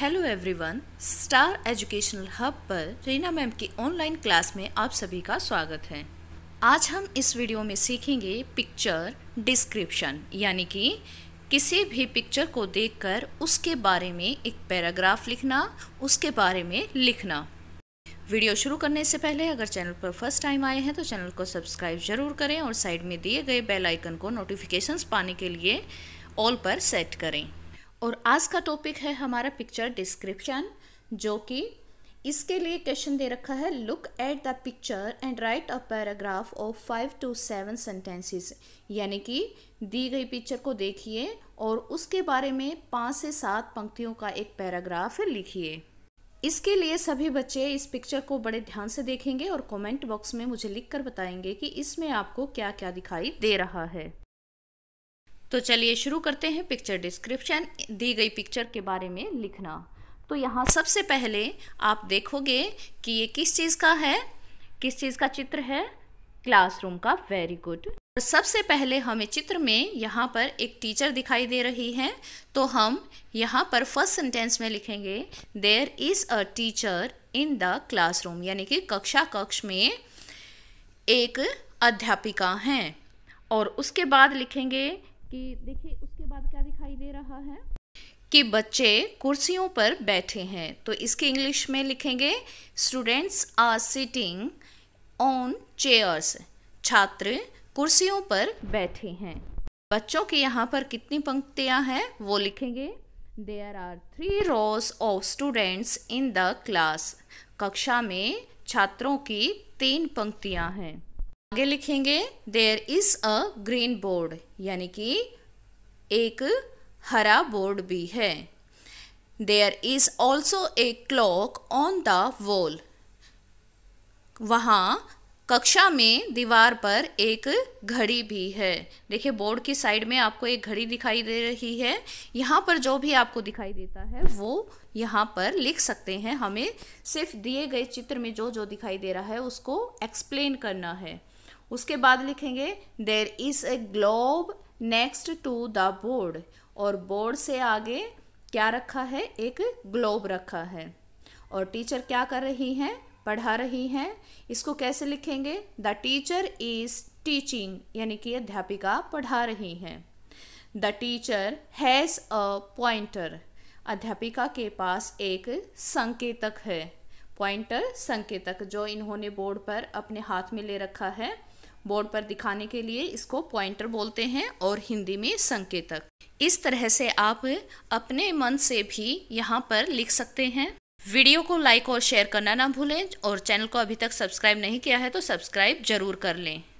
hello everyone star educational hub पर Reena ma'am की online class में आप सभी का स्वागत है आज हम इस वीडियो में सीखेंगे पिक्चर डिस्क्रिप्शन यानी कि किसी भी पिक्चर को देखकर उसके बारे में एक पैराग्राफ लिखना उसके बारे में लिखना वीडियो शुरू करने से पहले अगर चैनल पर फर्स्ट टाइम आए हैं तो चैनल को सब्सक्राइब जरूर करें और साइड में दिए गए बेलाइकन को नोटिफिकेशन पाने के लिए ऑल पर सेट करें और आज का टॉपिक है हमारा पिक्चर डिस्क्रिप्शन जो कि इसके लिए क्वेश्चन दे रखा है look at the picture and write a paragraph of five to seven sentences यानी कि दी गई पिक्चर को देखिए और उसके बारे में पाँच से सात पंक्तियों का एक पैराग्राफ लिखिए इसके लिए सभी बच्चे इस पिक्चर को बड़े ध्यान से देखेंगे और कमेंट बॉक्स में मुझे लिखकर बताएंगे कि इसमें आपको क्या क्या दिखाई दे रहा है तो चलिए शुरू करते हैं पिक्चर डिस्क्रिप्शन दी गई पिक्चर के बारे में लिखना तो यहाँ सबसे पहले आप देखोगे कि ये किस चीज़ का है किस चीज़ का चित्र है क्लासरूम का वेरी गुड सबसे पहले हमें चित्र में यहाँ पर एक टीचर दिखाई दे रही है तो हम यहाँ पर फर्स्ट सेंटेंस में लिखेंगे there is a teacher in the classroom यानी कि कक्षा कक्ष में एक अध्यापिका हैं और उसके बाद लिखेंगे कि देखिए उसके बाद क्या दिखाई दे रहा है कि बच्चे कुर्सियों पर बैठे हैं तो इसके इंग्लिश में लिखेंगे students are sitting on chairs छात्र कुर्सियों पर बैठे हैं बच्चों के यहाँ पर कितनी पंक्तियाँ हैं वो लिखेंगे there are three rows of students in the class कक्षा में छात्रों की तीन पंक्तियाँ हैं आगे लिखेंगे there is a green board यानी कि एक हरा बोर्ड भी है there is also a clock on the wall वहाँ कक्षा में दीवार पर एक घड़ी भी है देखिए बोर्ड की साइड में आपको एक घड़ी दिखाई दे रही है यहाँ पर जो भी आपको दिखाई देता है वो यहाँ पर लिख सकते हैं हमें सिर्फ दिए गए चित्र में जो जो दिखाई दे रहा है उसको एक्सप्लेन करना है उसके बाद लिखेंगे there is a globe next to the board और बोर्ड से आगे क्या रखा है एक ग्लोब रखा है और टीचर क्या कर रही हैं पढ़ा रही हैं इसको कैसे लिखेंगे द टीचर इज़ टीचिंग यानी कि अध्यापिका पढ़ा रही हैं the teacher has a pointer अध्यापिका के पास एक संकेतक है पॉइंटर संकेतक जो इन्होंने बोर्ड पर अपने हाथ में ले रखा है बोर्ड पर दिखाने के लिए इसको पॉइंटर बोलते हैं और हिंदी में संकेतक इस तरह से आप अपने मन से भी यहाँ पर लिख सकते हैं वीडियो को लाइक और शेयर करना ना भूलें और चैनल को अभी तक सब्सक्राइब नहीं किया है तो सब्सक्राइब जरूर कर लें